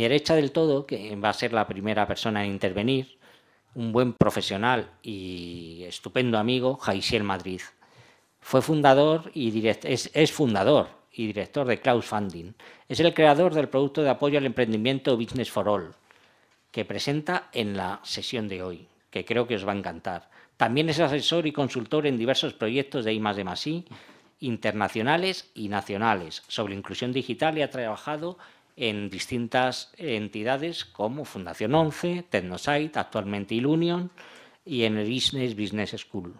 derecha del todo, que va a ser la primera persona en intervenir, un buen profesional y estupendo amigo, Jaisiel Madrid. Fue fundador y es, fundador y director de Cloud Funding. Es el creador del producto de apoyo al emprendimiento Business for All, que presenta en la sesión de hoy, que creo que os va a encantar. También es asesor y consultor en diversos proyectos de I, de internacionales y nacionales, sobre inclusión digital y ha trabajado en distintas entidades como Fundación 11, Tecnosite, actualmente Ilunion y en el Business Business School.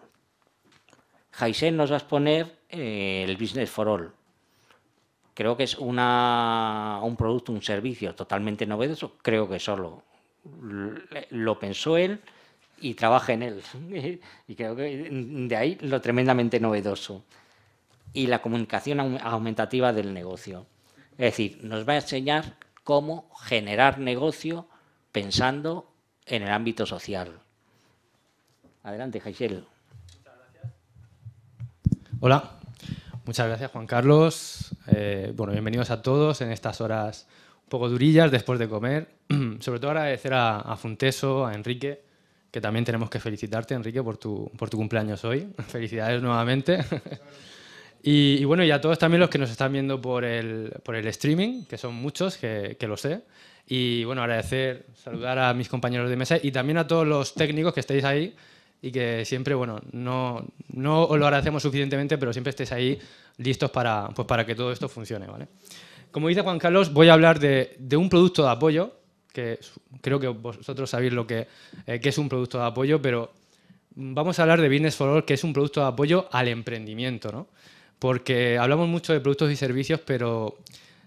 Jaisen nos va a exponer eh, el Business for All. Creo que es un producto, un servicio totalmente novedoso. Creo que solo lo pensó él y trabaja en él. y creo que de ahí lo tremendamente novedoso. Y la comunicación aumentativa del negocio. Es decir, nos va a enseñar cómo generar negocio pensando en el ámbito social. Adelante, Jaisel. Muchas gracias. Hola, muchas gracias Juan Carlos. Eh, bueno, bienvenidos a todos en estas horas un poco durillas después de comer. Sobre todo agradecer a, a Funteso, a Enrique, que también tenemos que felicitarte, Enrique, por tu, por tu cumpleaños hoy. Felicidades nuevamente. Y, bueno, y a todos también los que nos están viendo por el, por el streaming, que son muchos, que, lo sé. Y bueno, agradecer, saludar a mis compañeros de mesa y también a todos los técnicos que estáis ahí y que siempre, bueno, no, no os lo agradecemos suficientemente, pero siempre estéis ahí listos para, pues para que todo esto funcione, ¿vale? Como dice Juan Carlos, voy a hablar de, de un producto de apoyo, que creo que vosotros sabéis lo que, eh, que es un producto de apoyo, pero vamos a hablar de Business for All, que es un producto de apoyo al emprendimiento, ¿no? porque hablamos mucho de productos y servicios, pero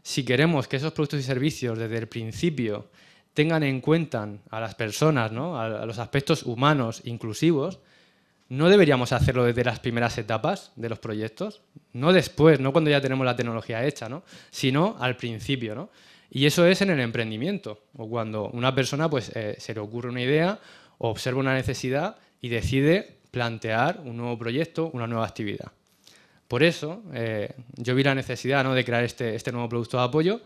si queremos que esos productos y servicios desde el principio tengan en cuenta a las personas, a, los aspectos humanos inclusivos, no deberíamos hacerlo desde las primeras etapas de los proyectos, no después, no cuando ya tenemos la tecnología hecha, sino al principio. ¿no? Y eso es en el emprendimiento, o cuando una persona pues, eh, se le ocurre una idea, observa una necesidad y decide plantear un nuevo proyecto, una nueva actividad. Por eso eh, yo vi la necesidad ¿no? de crear este, este, nuevo producto de apoyo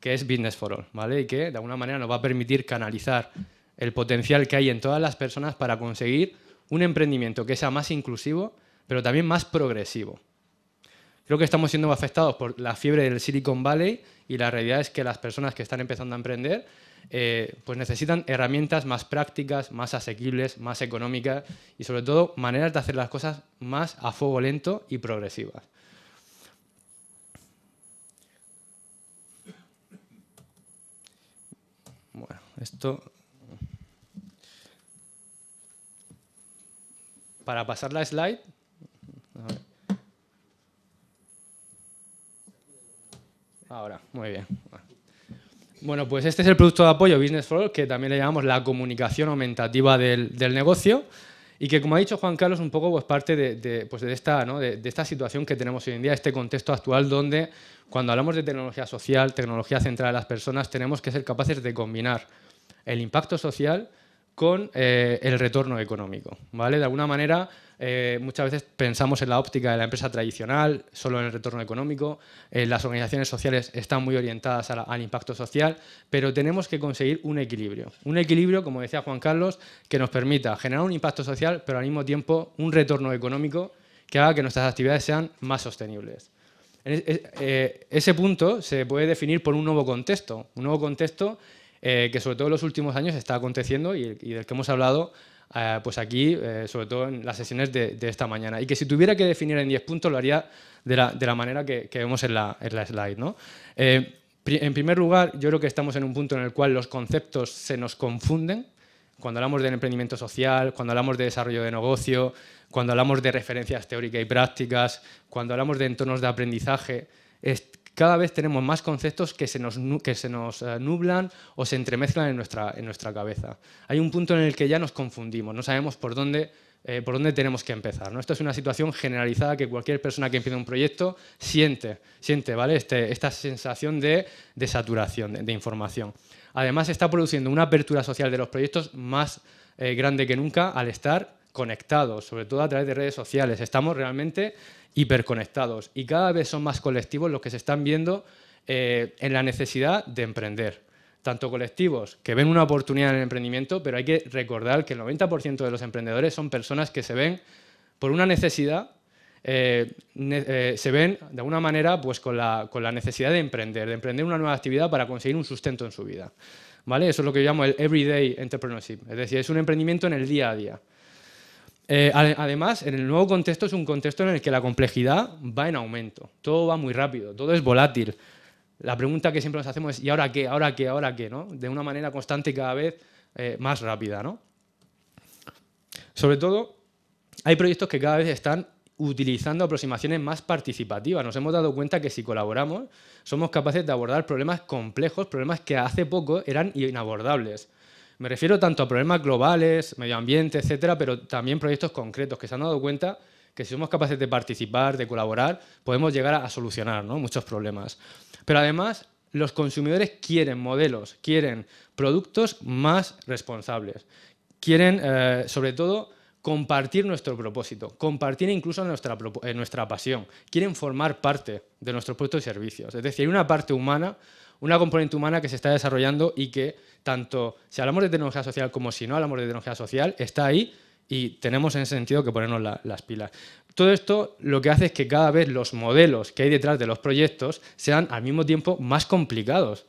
que es Business for All, ¿vale? Y que de alguna manera nos va a permitir canalizar el potencial que hay en todas las personas para conseguir un emprendimiento que sea más inclusivo, pero también más progresivo. Creo que estamos siendo afectados por la fiebre del Silicon Valley y la realidad es que las personas que están empezando a emprender eh, pues necesitan herramientas más prácticas, más asequibles, más económicas y sobre todo maneras de hacer las cosas más a fuego lento y progresivas. Bueno, esto... Para pasar la slide... Ahora, muy bien. Bueno, pues este es el producto de apoyo Business for que también le llamamos la comunicación aumentativa del, negocio y que, como ha dicho Juan Carlos, un poco pues, parte de, pues, esta, de, esta situación que tenemos hoy en día, este contexto actual donde cuando hablamos de tecnología social, tecnología central de las personas, tenemos que ser capaces de combinar el impacto social con eh, el retorno económico. ¿vale? De alguna manera, eh, muchas veces pensamos en la óptica de la empresa tradicional, solo en el retorno económico. Eh, las organizaciones sociales están muy orientadas al impacto social, pero tenemos que conseguir un equilibrio. Un equilibrio, como decía Juan Carlos, que nos permita generar un impacto social, pero al mismo tiempo un retorno económico que haga que nuestras actividades sean más sostenibles. Ese punto se puede definir por un nuevo contexto, un nuevo contexto eh, que sobre todo en los últimos años está aconteciendo y, del que hemos hablado eh, pues aquí, eh, sobre todo en las sesiones de, esta mañana. Y que si tuviera que definir en 10 puntos lo haría de la, de la manera que, vemos en la, en la slide. ¿no? en primer lugar, yo creo que estamos en un punto en el cual los conceptos se nos confunden. Cuando hablamos de emprendimiento social, cuando hablamos de desarrollo de negocio, cuando hablamos de referencias teóricas y prácticas, cuando hablamos de entornos de aprendizaje, cada vez tenemos más conceptos que se nos, que se nos eh, nublan o se entremezclan en nuestra, en nuestra cabeza. Hay un punto en el que ya nos confundimos, no sabemos por dónde eh, por dónde tenemos que empezar. Esto es una situación generalizada que cualquier persona que empieza un proyecto siente, siente ¿vale? Este, esta sensación de, saturación de, información. Además, está produciendo una apertura social de los proyectos más eh, grande que nunca al estar conectados, sobre todo a través de redes sociales. Estamos realmente hiperconectados y cada vez son más colectivos los que se están viendo eh, en la necesidad de emprender. Tanto colectivos que ven una oportunidad en el emprendimiento, pero hay que recordar que el 90% de los emprendedores son personas que se ven por una necesidad, eh, eh, se ven de alguna manera pues, con, la, necesidad de emprender, de emprender una nueva actividad para conseguir un sustento en su vida. ¿Vale? Eso es lo que yo llamo el everyday entrepreneurship, es decir, es un emprendimiento en el día a día. Eh, además, en el nuevo contexto es un contexto en el que la complejidad va en aumento, todo va muy rápido, todo es volátil. La pregunta que siempre nos hacemos es ¿y ahora qué? ¿Ahora qué? ¿Ahora qué? ¿no? De una manera constante y cada vez eh, más rápida. Sobre todo, hay proyectos que cada vez están utilizando aproximaciones más participativas. Nos hemos dado cuenta que si colaboramos somos capaces de abordar problemas complejos, problemas que hace poco eran inabordables. Me refiero tanto a problemas globales, medio ambiente, etcétera, pero también proyectos concretos que se han dado cuenta que si somos capaces de participar, de colaborar, podemos llegar a, solucionar muchos problemas. Pero además, los consumidores quieren modelos, quieren productos más responsables, quieren eh, sobre todo compartir nuestro propósito, compartir incluso nuestra, eh, pasión, quieren formar parte de nuestro puesto y servicios. Es decir, hay una parte humana una componente humana que se está desarrollando y que tanto si hablamos de tecnología social como si no hablamos de tecnología social, está ahí y tenemos en ese sentido que ponernos las pilas. Todo esto lo que hace es que cada vez los modelos que hay detrás de los proyectos sean al mismo tiempo más complicados.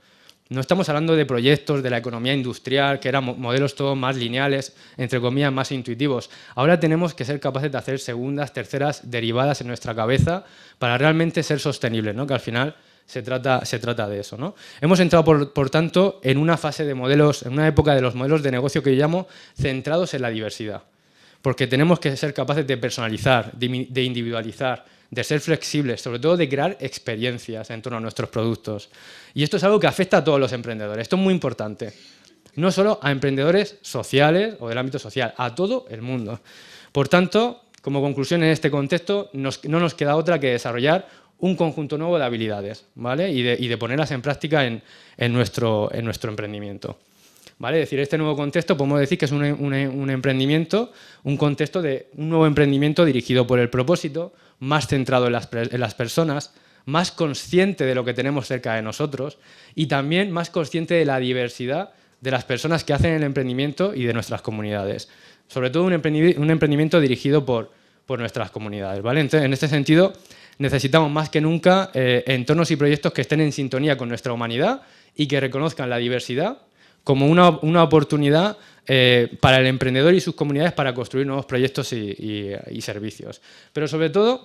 No estamos hablando de proyectos de la economía industrial, que eran modelos todos más lineales, entre comillas, más intuitivos. Ahora tenemos que ser capaces de hacer segundas, terceras derivadas en nuestra cabeza para realmente ser sostenibles, ¿no? que al final se trata, se trata de eso. ¿no? Hemos entrado, por, tanto, en una fase de modelos, en una época de los modelos de negocio que yo llamo centrados en la diversidad, porque tenemos que ser capaces de personalizar, de, individualizar, de ser flexibles, sobre todo de crear experiencias en torno a nuestros productos. Y esto es algo que afecta a todos los emprendedores, esto es muy importante. No solo a emprendedores sociales o del ámbito social, a todo el mundo. Por tanto, como conclusión en este contexto, no nos queda otra que desarrollar un conjunto nuevo de habilidades ¿vale? y, de, ponerlas en práctica en, nuestro, emprendimiento. ¿Vale? decir, este nuevo contexto podemos decir que es un, emprendimiento, un contexto de un nuevo emprendimiento dirigido por el propósito, más centrado en las, personas, más consciente de lo que tenemos cerca de nosotros y también más consciente de la diversidad de las personas que hacen el emprendimiento y de nuestras comunidades. Sobre todo un, emprendimiento dirigido por, nuestras comunidades. ¿vale? en este sentido, necesitamos más que nunca eh, entornos y proyectos que estén en sintonía con nuestra humanidad y que reconozcan la diversidad como una, oportunidad eh, para el emprendedor y sus comunidades para construir nuevos proyectos y, servicios. Pero sobre todo,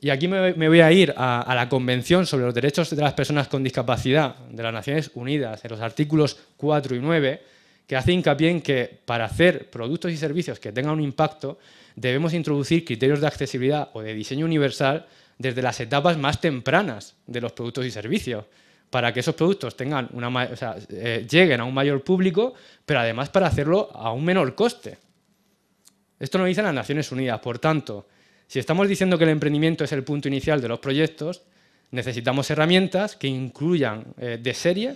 y aquí me, voy a ir a, a, la Convención sobre los Derechos de las Personas con Discapacidad de las Naciones Unidas, en los artículos 4 y 9, que hace hincapié en que para hacer productos y servicios que tengan un impacto, debemos introducir criterios de accesibilidad o de diseño universal desde las etapas más tempranas de los productos y servicios, para que esos productos tengan una, eh, lleguen a un mayor público, pero además para hacerlo a un menor coste. Esto lo dicen las Naciones Unidas, por tanto, si estamos diciendo que el emprendimiento es el punto inicial de los proyectos, necesitamos herramientas que incluyan eh, de serie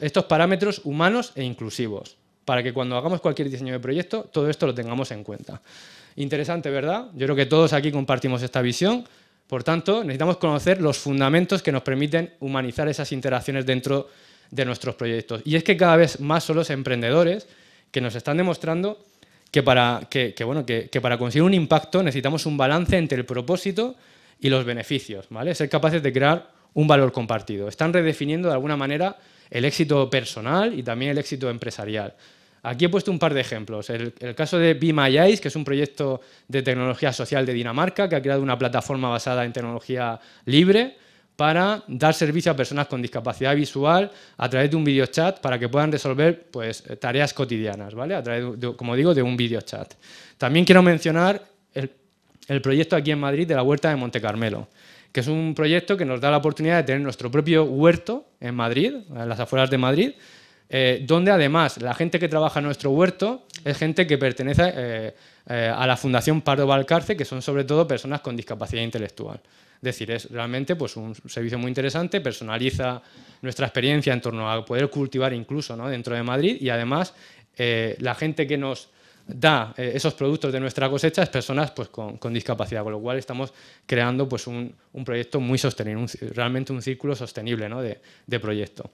estos parámetros humanos e inclusivos, para que cuando hagamos cualquier diseño de proyecto, todo esto lo tengamos en cuenta. Interesante, ¿verdad? Yo creo que todos aquí compartimos esta visión. Por tanto, necesitamos conocer los fundamentos que nos permiten humanizar esas interacciones dentro de nuestros proyectos. Y es que cada vez más son los emprendedores que nos están demostrando que para, bueno, que, que, para conseguir un impacto necesitamos un balance entre el propósito y los beneficios, ¿vale? Ser capaces de crear un valor compartido. Están redefiniendo de alguna manera el éxito personal y también el éxito empresarial. Aquí he puesto un par de ejemplos. El, caso de Be My Eyes, que es un proyecto de tecnología social de Dinamarca, que ha creado una plataforma basada en tecnología libre para dar servicio a personas con discapacidad visual a través de un videochat para que puedan resolver pues, tareas cotidianas, ¿vale? A través, como digo, de un videochat. También quiero mencionar el, el proyecto aquí en Madrid de la Huerta de Monte Carmelo que es un proyecto que nos da la oportunidad de tener nuestro propio huerto en Madrid, en las afueras de Madrid, eh, donde además la gente que trabaja en nuestro huerto es gente que pertenece eh, eh, a la Fundación Pardo Valcarce, que son sobre todo personas con discapacidad intelectual. Es decir, es realmente pues, un servicio muy interesante, personaliza nuestra experiencia en torno a poder cultivar incluso dentro de Madrid y además la gente que nos da eh, esos productos de nuestra cosecha a personas pues, con, discapacidad, con lo cual estamos creando pues, un, un proyecto muy sostenible, realmente un círculo sostenible ¿no? de, de proyecto.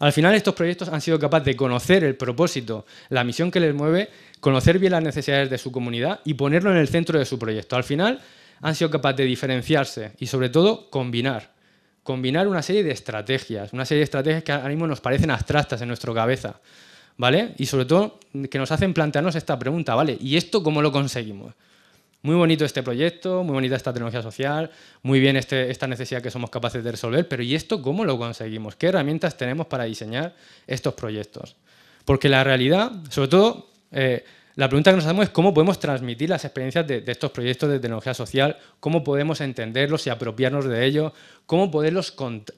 Al final estos proyectos han sido capaces de conocer el propósito, la misión que les mueve, conocer bien las necesidades de su comunidad y ponerlo en el centro de su proyecto. Al final han sido capaces de diferenciarse y sobre todo combinar. Combinar una serie de estrategias, una serie de estrategias que ahora mismo nos parecen abstractas en nuestra cabeza, ¿vale? Y sobre todo que nos hacen plantearnos esta pregunta, ¿vale? ¿Y esto cómo lo conseguimos? Muy bonito este proyecto, muy bonita esta tecnología social, muy bien este, esta necesidad que somos capaces de resolver, pero ¿y esto cómo lo conseguimos? ¿Qué herramientas tenemos para diseñar estos proyectos? Porque la realidad, sobre todo, eh, la pregunta que nos hacemos es cómo podemos transmitir las experiencias de, estos proyectos de tecnología social, cómo podemos entenderlos y apropiarnos de ellos, cómo,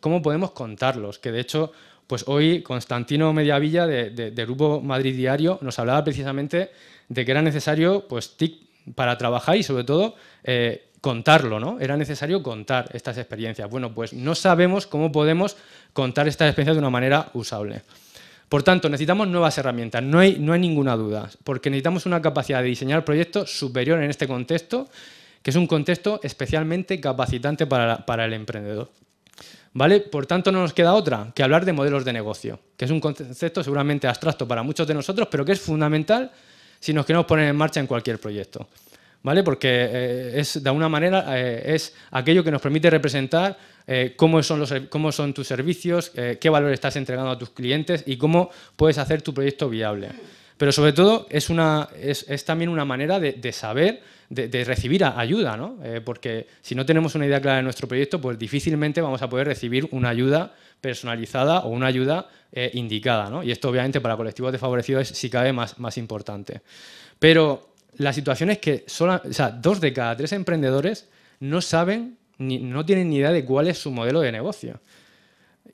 cómo podemos contarlos, que de hecho pues hoy Constantino Mediavilla de, Grupo Madrid Diario nos hablaba precisamente de que era necesario pues, TIC para trabajar y sobre todo eh, contarlo, ¿no? Era necesario contar estas experiencias. Bueno, pues no sabemos cómo podemos contar estas experiencias de una manera usable. Por tanto, necesitamos nuevas herramientas, no hay, no hay ninguna duda, porque necesitamos una capacidad de diseñar proyectos superior en este contexto, que es un contexto especialmente capacitante para el emprendedor. Por tanto, no nos queda otra que hablar de modelos de negocio, que es un concepto seguramente abstracto para muchos de nosotros, pero que es fundamental si nos queremos poner en marcha en cualquier proyecto. ¿Vale? Porque eh, es, de alguna manera eh, es aquello que nos permite representar eh, cómo, son tus servicios, qué valor estás entregando a tus clientes y cómo puedes hacer tu proyecto viable. Pero sobre todo es, también una manera de saber de, recibir ayuda, ¿no? Eh, porque si no tenemos una idea clara de nuestro proyecto, pues difícilmente vamos a poder recibir una ayuda personalizada o una ayuda eh, indicada, ¿no? Y esto obviamente para colectivos desfavorecidos es, si cabe, más, más importante. Pero la situación es que dos de cada tres emprendedores no saben, ni, no tienen ni idea de cuál es su modelo de negocio.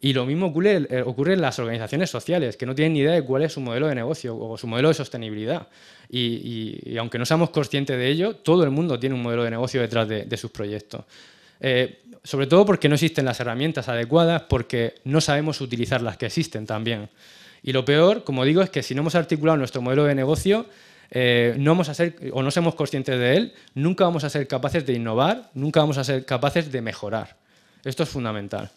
Y lo mismo eh, ocurre, en las organizaciones sociales, que no tienen ni idea de cuál es su modelo de negocio o su modelo de sostenibilidad. Y, aunque no seamos conscientes de ello, todo el mundo tiene un modelo de negocio detrás de, sus proyectos. Eh, sobre todo porque no existen las herramientas adecuadas, porque no sabemos utilizar las que existen también. Y lo peor, como digo, es que si no hemos articulado nuestro modelo de negocio, eh, no o no somos conscientes de él, nunca vamos a ser capaces de innovar, nunca vamos a ser capaces de mejorar. Esto es fundamental.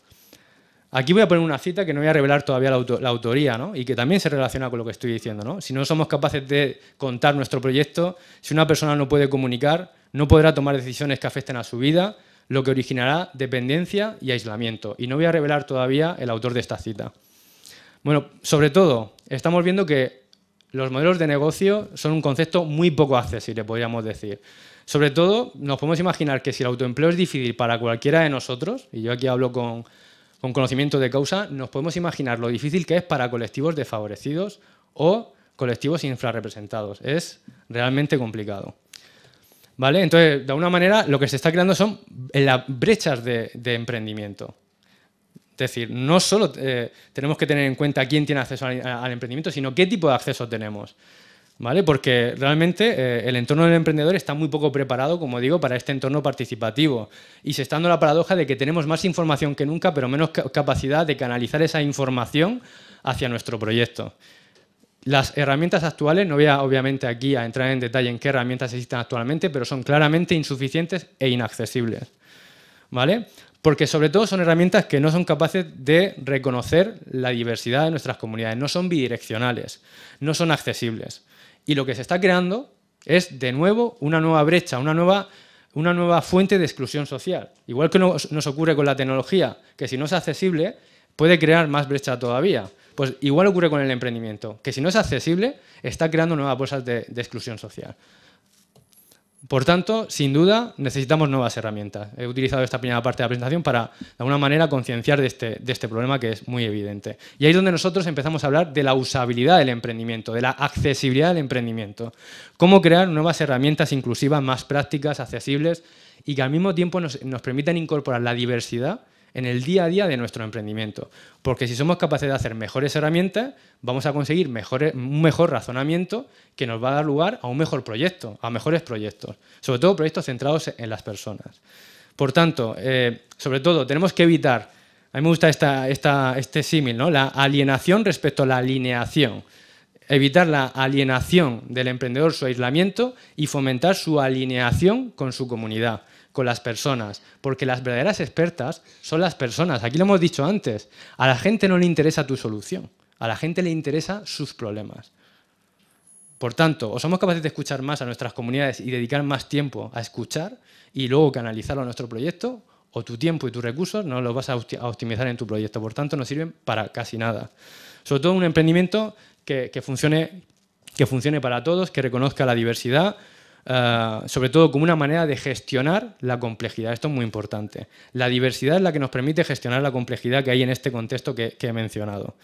Aquí voy a poner una cita que no voy a revelar todavía la, autoría, ¿no? Y que también se relaciona con lo que estoy diciendo, ¿no? Si no somos capaces de contar nuestro proyecto, si una persona no puede comunicar, no podrá tomar decisiones que afecten a su vida, lo que originará dependencia y aislamiento. Y no voy a revelar todavía el autor de esta cita. Bueno, sobre todo, estamos viendo que los modelos de negocio son un concepto muy poco accesible, podríamos decir. Sobre todo, nos podemos imaginar que si el autoempleo es difícil para cualquiera de nosotros, y yo aquí hablo con con conocimiento de causa, nos podemos imaginar lo difícil que es para colectivos desfavorecidos o colectivos infrarrepresentados. Es realmente complicado. ¿Vale? Entonces, de alguna manera, lo que se está creando son eh, las brechas de, emprendimiento. Es decir, no solo eh, tenemos que tener en cuenta quién tiene acceso al emprendimiento, sino qué tipo de acceso tenemos. ¿vale? Porque realmente eh, el entorno del emprendedor está muy poco preparado, como digo, para este entorno participativo. Y se está dando la paradoja de que tenemos más información que nunca, pero menos capacidad de canalizar esa información hacia nuestro proyecto. Las herramientas actuales, no voy a, obviamente aquí a entrar en detalle en qué herramientas existen actualmente, pero son claramente insuficientes e inaccesibles. ¿Vale? Porque sobre todo son herramientas que no son capaces de reconocer la diversidad de nuestras comunidades, no son bidireccionales, no son accesibles. Y lo que se está creando es, de nuevo, una nueva brecha, una nueva, una nueva fuente de exclusión social. Igual que nos, ocurre con la tecnología, que si no es accesible, puede crear más brecha todavía. Pues igual ocurre con el emprendimiento, que si no es accesible, está creando nuevas bolsas de exclusión social. Por tanto, sin duda, necesitamos nuevas herramientas. He utilizado esta primera parte de la presentación para, de alguna manera, concienciar este, de este, problema que es muy evidente. Y ahí es donde nosotros empezamos a hablar de la usabilidad del emprendimiento, de la accesibilidad del emprendimiento. Cómo crear nuevas herramientas inclusivas, más prácticas, accesibles y que al mismo tiempo nos, nos permitan incorporar la diversidad en el día a día de nuestro emprendimiento. Porque si somos capaces de hacer mejores herramientas, vamos a conseguir un mejor razonamiento que nos va a dar lugar a un mejor proyecto, a mejores proyectos. Sobre todo proyectos centrados en las personas. Por tanto, eh, sobre todo, tenemos que evitar, a mí me gusta este símil, ¿no? la alienación respecto a la alineación evitar la alienación del emprendedor, su aislamiento y fomentar su alineación con su comunidad con las personas, porque las verdaderas expertas son las personas. Aquí lo hemos dicho antes, a la gente no le interesa tu solución, a la gente le interesa sus problemas. Por tanto, o somos capaces de escuchar más a nuestras comunidades y dedicar más tiempo a escuchar y luego canalizarlo a nuestro proyecto, o tu tiempo y tus recursos no los vas a optimizar en tu proyecto. Por tanto, no sirven para casi nada. Sobre todo un emprendimiento funcione, que funcione para todos, que reconozca la diversidad, eh, sobre todo como una manera de gestionar la complejidad. Esto es muy importante. La diversidad es la que nos permite gestionar la complejidad que hay en este contexto que, he mencionado.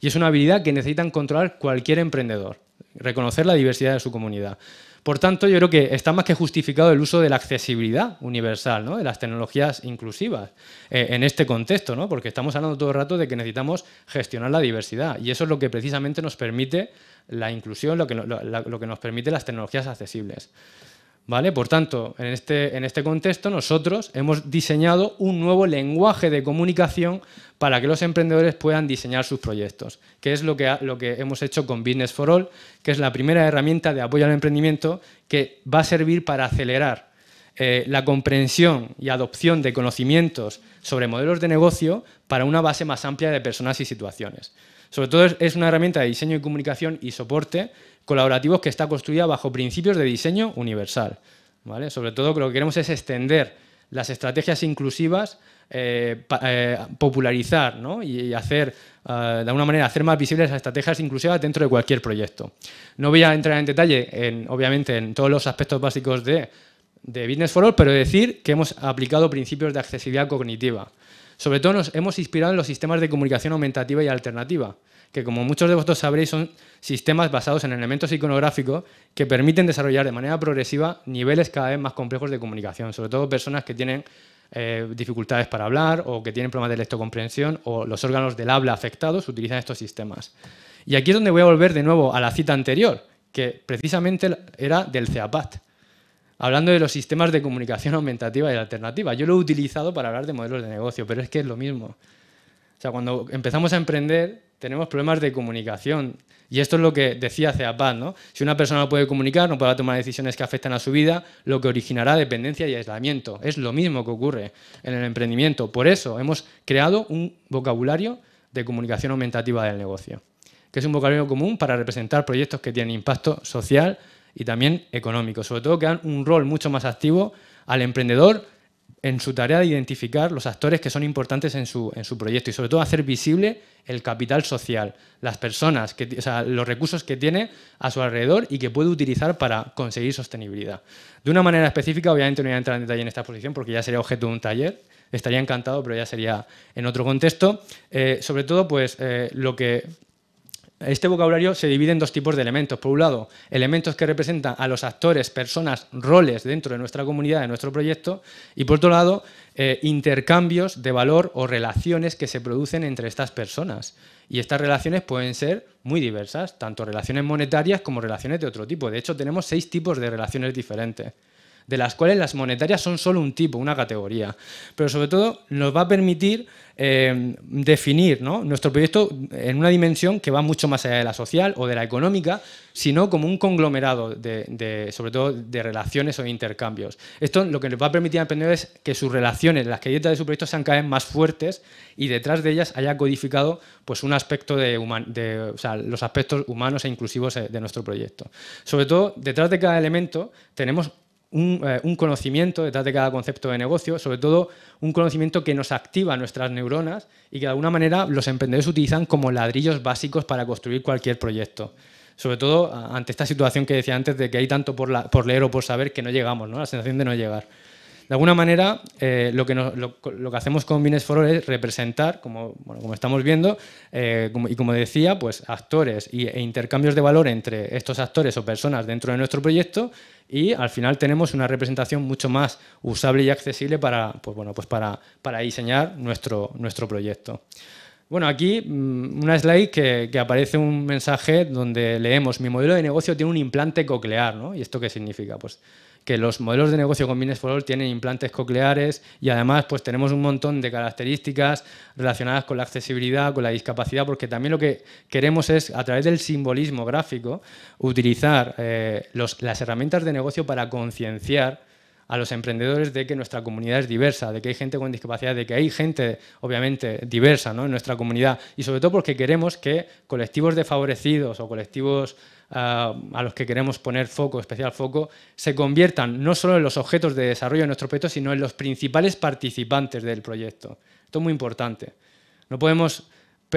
Y es una habilidad que necesita controlar cualquier emprendedor, reconocer la diversidad de su comunidad. Por tanto, yo creo que está más que justificado el uso de la accesibilidad universal, de las tecnologías inclusivas, eh, en este contexto, porque estamos hablando todo el rato de que necesitamos gestionar la diversidad y eso es lo que precisamente nos permite la inclusión, lo lo que nos permite las tecnologías accesibles. Por tanto, este, en este, contexto nosotros hemos diseñado un nuevo lenguaje de comunicación para que los emprendedores puedan diseñar sus proyectos, que es lo que, hemos hecho con Business for All, que es la primera herramienta de apoyo al emprendimiento que va a servir para acelerar eh, la comprensión y adopción de conocimientos sobre modelos de negocio para una base más amplia de personas y situaciones. Sobre todo es una herramienta de diseño y comunicación y soporte colaborativos que está construida bajo principios de diseño universal. Sobre todo lo que queremos es extender las estrategias inclusivas, eh, eh, popularizar y, hacer, eh, de alguna manera, hacer más visibles las estrategias inclusivas dentro de cualquier proyecto. No voy a entrar en detalle, en, obviamente, en todos los aspectos básicos de, de Business for All, pero decir que hemos aplicado principios de accesibilidad cognitiva. Sobre todo nos hemos inspirado en los sistemas de comunicación aumentativa y alternativa, que como muchos de vosotros sabréis, son sistemas basados en elementos iconográficos que permiten desarrollar de manera progresiva niveles cada vez más complejos de comunicación, sobre todo personas que tienen eh, dificultades para hablar o que tienen problemas de lectocomprensión o los órganos del habla afectados utilizan estos sistemas. Y aquí es donde voy a volver de nuevo a la cita anterior, que precisamente era del CEAPAT, hablando de los sistemas de comunicación aumentativa y alternativa. Yo lo he utilizado para hablar de modelos de negocio, pero es que es lo mismo. O sea, cuando empezamos a emprender, tenemos problemas de comunicación. Y esto es lo que decía Ceapad, ¿no? Si una persona no puede comunicar, no podrá tomar decisiones que afectan a su vida, lo que originará dependencia y aislamiento. Es lo mismo que ocurre en el emprendimiento. Por eso hemos creado un vocabulario de comunicación aumentativa del negocio, que es un vocabulario común para representar proyectos que tienen impacto social y también económico, sobre todo que dan un rol mucho más activo al emprendedor en su tarea de identificar los actores que son importantes en su, en su proyecto y sobre todo hacer visible el capital social, las personas, los recursos que tiene a su alrededor y que puede utilizar para conseguir sostenibilidad. De una manera específica, obviamente no voy a entrar en detalle en esta exposición porque ya sería objeto de un taller, estaría encantado, pero ya sería en otro contexto. Eh, sobre todo, pues eh, lo que este vocabulario se divide en dos tipos de elementos. Por un lado, elementos que representan a los actores, personas, roles dentro de nuestra comunidad, de nuestro proyecto, y por otro lado, eh, intercambios de valor o relaciones que se producen entre estas personas. Y estas relaciones pueden ser muy diversas, tanto relaciones monetarias como relaciones de otro tipo. De hecho, tenemos seis tipos de relaciones diferentes de las cuales las monetarias son solo un tipo, una categoría. Pero sobre todo nos va a permitir eh, definir nuestro proyecto en una dimensión que va mucho más allá de la social o de la económica, sino como un conglomerado de, sobre todo de relaciones o intercambios. Esto lo que nos va a permitir aprender es que sus relaciones, las que hay de su proyecto sean cada vez más fuertes y detrás de ellas haya codificado pues, un aspecto de, de los aspectos humanos e inclusivos eh, de nuestro proyecto. Sobre todo, detrás de cada elemento tenemos eh, un, conocimiento detrás de cada concepto de negocio, sobre todo un conocimiento que nos activa nuestras neuronas y que de alguna manera los emprendedores utilizan como ladrillos básicos para construir cualquier proyecto. Sobre todo ante esta situación que decía antes de que hay tanto por, por leer o por saber que no llegamos, ¿no? la sensación de no llegar. De alguna manera, eh, lo, que hacemos con Binance for es representar, como, estamos viendo, eh, y como decía, pues actores e intercambios de valor entre estos actores o personas dentro de nuestro proyecto y al final tenemos una representación mucho más usable y accesible para, pues, bueno, pues para, diseñar nuestro, proyecto. Bueno, aquí mm, una slide que, aparece un mensaje donde leemos mi modelo de negocio tiene un implante coclear, ¿no? ¿Y esto qué significa? Pues que los modelos de negocio con Business for All tienen implantes cocleares y además pues tenemos un montón de características relacionadas con la accesibilidad, con la discapacidad, porque también lo que queremos es, a través del simbolismo gráfico, utilizar eh, las herramientas de negocio para concienciar a los emprendedores de que nuestra comunidad es diversa, de que hay gente con discapacidad, de que hay gente, obviamente, diversa ¿no? en nuestra comunidad. Y sobre todo porque queremos que colectivos desfavorecidos o colectivos ah, a los que queremos poner foco, especial foco, se conviertan no solo en los objetos de desarrollo de nuestro proyecto, sino en los principales participantes del proyecto. Esto es muy importante. No podemos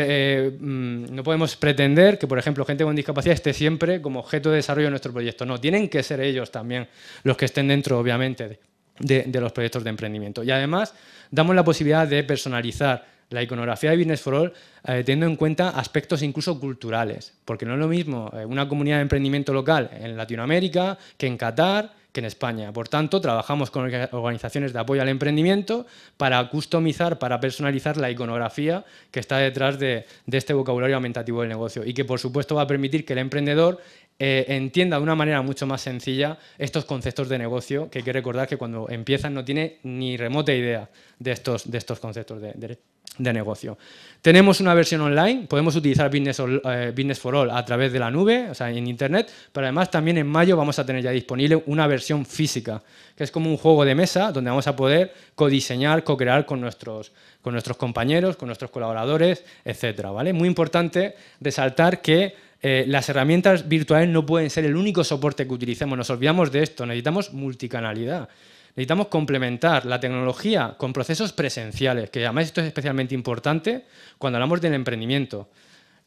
eh, mm, no podemos pretender que, por ejemplo, gente con discapacidad esté siempre como objeto de desarrollo de nuestro proyecto. No, tienen que ser ellos también los que estén dentro, obviamente, de, los proyectos de emprendimiento. Y además, damos la posibilidad de personalizar la iconografía de Business for All eh, teniendo en cuenta aspectos incluso culturales, porque no es lo mismo eh, una comunidad de emprendimiento local en Latinoamérica que en Qatar en España. Por tanto, trabajamos con organizaciones de apoyo al emprendimiento para customizar, para personalizar la iconografía que está detrás de este vocabulario aumentativo del negocio y que, por supuesto, va a permitir que el emprendedor eh, entienda de una manera mucho más sencilla estos conceptos de negocio, que hay que recordar que cuando empiezan no tiene ni remota idea de estos, de estos conceptos de, negocio. Tenemos una versión online, podemos utilizar eh, Business, for All a través de la nube, o sea, en Internet, pero además también en mayo vamos a tener ya disponible una versión física, que es como un juego de mesa donde vamos a poder codiseñar, co-crear con nuestros, con nuestros compañeros, con nuestros colaboradores, etcétera, ¿vale? Muy importante resaltar que eh, las herramientas virtuales no pueden ser el único soporte que utilicemos, nos olvidamos de esto, necesitamos multicanalidad. Necesitamos complementar la tecnología con procesos presenciales, que además esto es especialmente importante cuando hablamos del emprendimiento.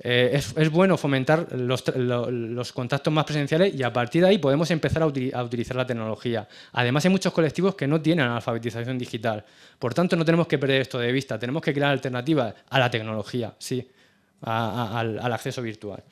Eh, es, bueno fomentar los, contactos más presenciales y a partir de ahí podemos empezar a, utilizar la tecnología. Además hay muchos colectivos que no tienen alfabetización digital. Por tanto, no tenemos que perder esto de vista. Tenemos que crear alternativas a la tecnología, sí, al acceso virtual.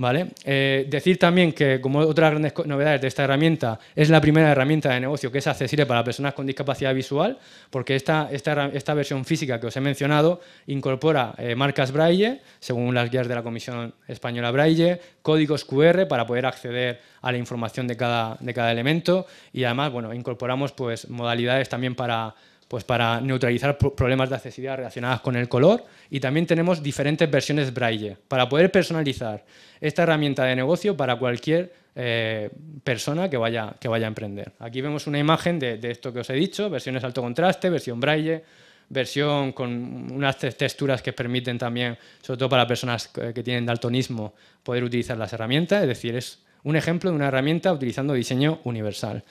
¿Vale? Eh, decir también que, como otras grandes novedades de esta herramienta, es la primera herramienta de negocio que es accesible para personas con discapacidad visual, porque esta, esta, versión física que os he mencionado incorpora eh, marcas Braille, según las guías de la Comisión Española Braille, códigos QR para poder acceder a la información de cada, de cada elemento y además bueno, incorporamos pues, modalidades también para pues para neutralizar problemas de accesibilidad relacionados con el color y también tenemos diferentes versiones braille para poder personalizar esta herramienta de negocio para cualquier eh, persona que vaya, que vaya a emprender. Aquí vemos una imagen de, de, esto que os he dicho, versiones alto contraste, versión braille, versión con unas texturas que permiten también, sobre todo para personas que tienen daltonismo, poder utilizar las herramientas, es decir, es un ejemplo de una herramienta utilizando diseño universal.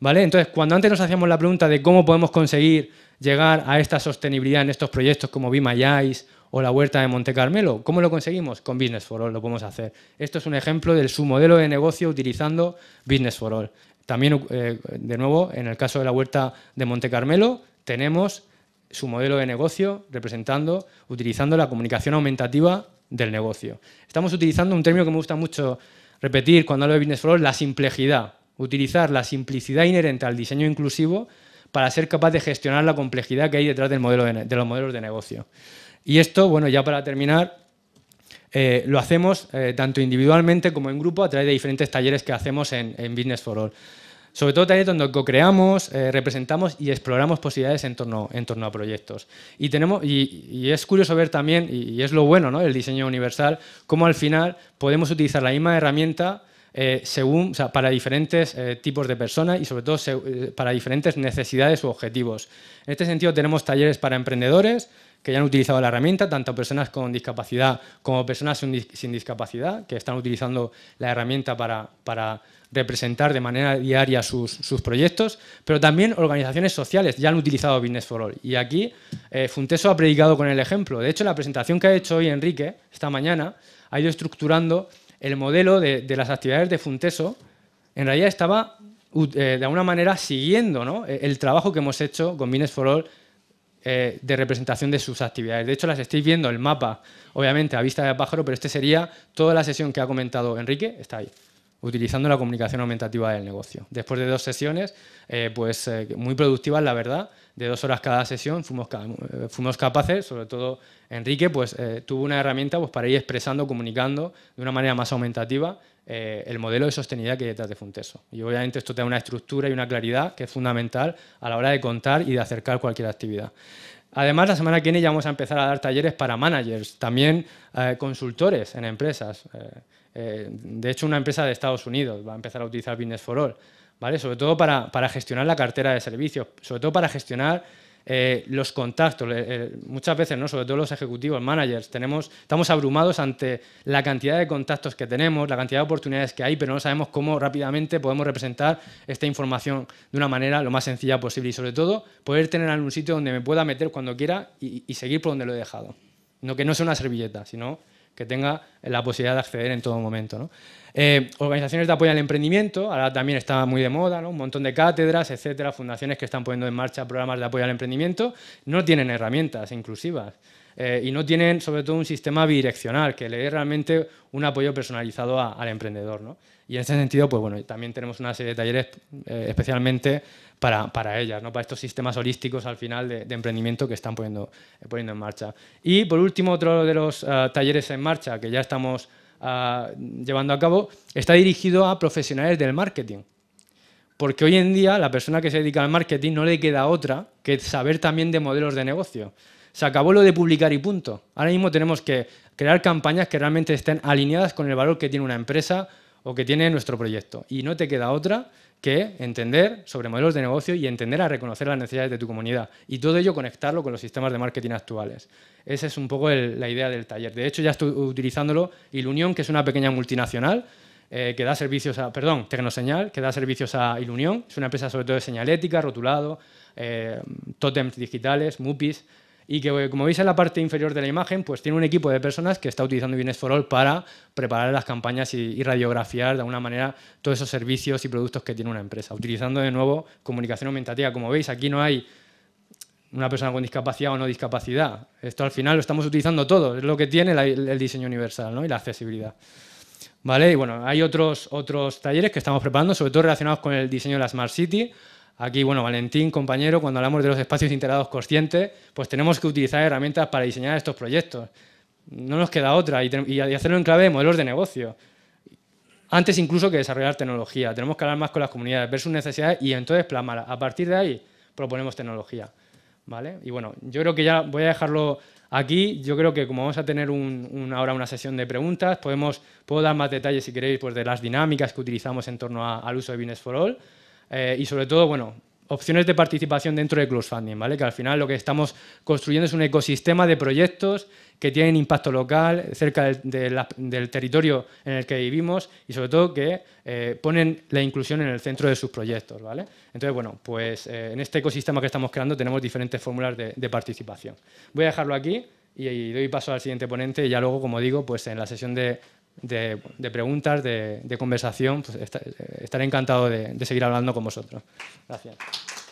Entonces, cuando antes nos hacíamos la pregunta de cómo podemos conseguir llegar a esta sostenibilidad en estos proyectos como Bimayáis o la Huerta de Monte Carmelo, ¿cómo lo conseguimos? Con Business for All lo podemos hacer. Esto es un ejemplo de su modelo de negocio utilizando Business for All. También, eh, de nuevo, en el caso de la Huerta de Monte Carmelo, tenemos su modelo de negocio representando, utilizando la comunicación aumentativa del negocio. Estamos utilizando un término que me gusta mucho repetir cuando hablo de Business for All, la simplejidad utilizar la simplicidad inherente al diseño inclusivo para ser capaz de gestionar la complejidad que hay detrás del modelo de, los modelos de negocio. Y esto, bueno, ya para terminar, eh, lo hacemos eh, tanto individualmente como en grupo a través de diferentes talleres que hacemos en, Business for All. Sobre todo talleres donde co-creamos, eh, representamos y exploramos posibilidades en torno, en torno a proyectos. Y, tenemos, y, es curioso ver también, y, es lo bueno no el diseño universal, cómo al final podemos utilizar la misma herramienta eh, según, para diferentes eh, tipos de personas y sobre todo eh, para diferentes necesidades u objetivos. En este sentido tenemos talleres para emprendedores que ya han utilizado la herramienta, tanto personas con discapacidad como personas sin discapacidad, que están utilizando la herramienta para, representar de manera diaria sus, proyectos, pero también organizaciones sociales ya han utilizado Business for All. Y aquí Funteso ha predicado con el ejemplo. De hecho, la presentación que ha hecho hoy Enrique, esta mañana, ha ido estructurando el modelo de, las actividades de Funteso en realidad estaba eh, de alguna manera siguiendo e, el trabajo que hemos hecho con Bienes for All eh, de representación de sus actividades. De hecho, las estáis viendo el mapa, obviamente, a vista de pájaro, pero este sería toda la sesión que ha comentado Enrique, está ahí utilizando la comunicación aumentativa del negocio. Después de dos sesiones, eh, pues eh, muy productivas, la verdad, de dos horas cada sesión, fuimos, eh, capaces, sobre todo Enrique, pues tuvo una herramienta pues, para ir expresando, comunicando de una manera más aumentativa el modelo de sostenibilidad que hay detrás de Funteso. Y obviamente esto te da una estructura y una claridad que es fundamental a la hora de contar y de acercar cualquier actividad. Además, la semana que viene ya vamos a empezar a dar talleres para managers, también consultores en empresas. Eh, de hecho, una empresa de Estados Unidos va a empezar a utilizar Business for All, ¿vale? Sobre todo para, gestionar la cartera de servicios, sobre todo para gestionar eh, los contactos. Eh, muchas veces, ¿no? sobre todo los ejecutivos, managers, tenemos, estamos abrumados ante la cantidad de contactos que tenemos, la cantidad de oportunidades que hay, pero no sabemos cómo rápidamente podemos representar esta información de una manera lo más sencilla posible y sobre todo poder tener algún sitio donde me pueda meter cuando quiera y, seguir por donde lo he dejado. No que no sea una servilleta, sino que tenga la posibilidad de acceder en todo momento. Eh, organizaciones de apoyo al emprendimiento, ahora también está muy de moda, un montón de cátedras, etcétera, fundaciones que están poniendo en marcha programas de apoyo al emprendimiento, no tienen herramientas inclusivas. Eh, y no tienen sobre todo un sistema bidireccional que le dé realmente un apoyo personalizado al emprendedor. Y en ese sentido, pues bueno, también tenemos una serie de talleres eh, especialmente para, para, ellas, ¿no? para estos sistemas holísticos al final de, emprendimiento que están eh, poniendo, en marcha. Y por último, otro de los talleres en marcha que ya estamos ah, llevando a cabo está dirigido a profesionales del marketing. Porque hoy en día la persona que se dedica al marketing no le queda otra que saber también de modelos de negocio. Se acabó lo de publicar y punto. Ahora mismo tenemos que crear campañas que realmente estén alineadas con el valor que tiene una empresa o que tiene nuestro proyecto. Y no te queda otra que entender sobre modelos de negocio y entender a reconocer las necesidades de tu comunidad. Y todo ello conectarlo con los sistemas de marketing actuales. Esa es un poco la idea del taller. De hecho, ya estoy utilizándolo Ilunión, que es una pequeña multinacional, eh, que da servicios a, perdón, Tecnoseñal, que da servicios a Ilunión. Es una empresa sobre todo de señalética, rotulado, eh, digitales, MUPIs, y que, eh, como veis en la parte inferior de la imagen, pues tiene un equipo de personas que está utilizando Business for All para preparar las campañas y, radiografiar de alguna manera todos esos servicios y productos que tiene una empresa, utilizando de nuevo comunicación aumentativa. Como veis, aquí no hay una persona con discapacidad o no discapacidad. Esto al final lo estamos utilizando todo, es lo que tiene el diseño universal y la accesibilidad. ¿Vale? Y bueno, hay otros, otros talleres que estamos preparando, sobre todo relacionados con el diseño de la Smart City, Aquí, bueno, Valentín, compañero, cuando hablamos de los espacios integrados conscientes, pues tenemos que utilizar herramientas para diseñar estos proyectos. No nos queda otra y, hacerlo en clave de modelos de negocio. Antes incluso que desarrollar tecnología. Tenemos que hablar más con las comunidades, ver sus necesidades y entonces plasmarlas. A partir de ahí proponemos tecnología. ¿Vale? Y bueno, yo creo que ya voy a dejarlo aquí. Yo creo que como vamos a tener un, hora, ahora una sesión de preguntas, podemos, puedo dar más detalles, si queréis, pues, de las dinámicas que utilizamos en torno al uso de Business for All. Eh, y sobre todo, bueno, opciones de participación dentro de crowdfunding, ¿vale? Que al final lo que estamos construyendo es un ecosistema de proyectos que tienen impacto local, cerca del, territorio en el que vivimos y sobre todo que eh, ponen la inclusión en el centro de sus proyectos, ¿vale? Entonces, bueno, pues eh, en este ecosistema que estamos creando tenemos diferentes fórmulas de, participación. Voy a dejarlo aquí y, y, doy paso al siguiente ponente y ya luego, como digo, pues en la sesión de de, preguntas, de, conversación, pues estaré encantado de seguir hablando con vosotros. Gracias.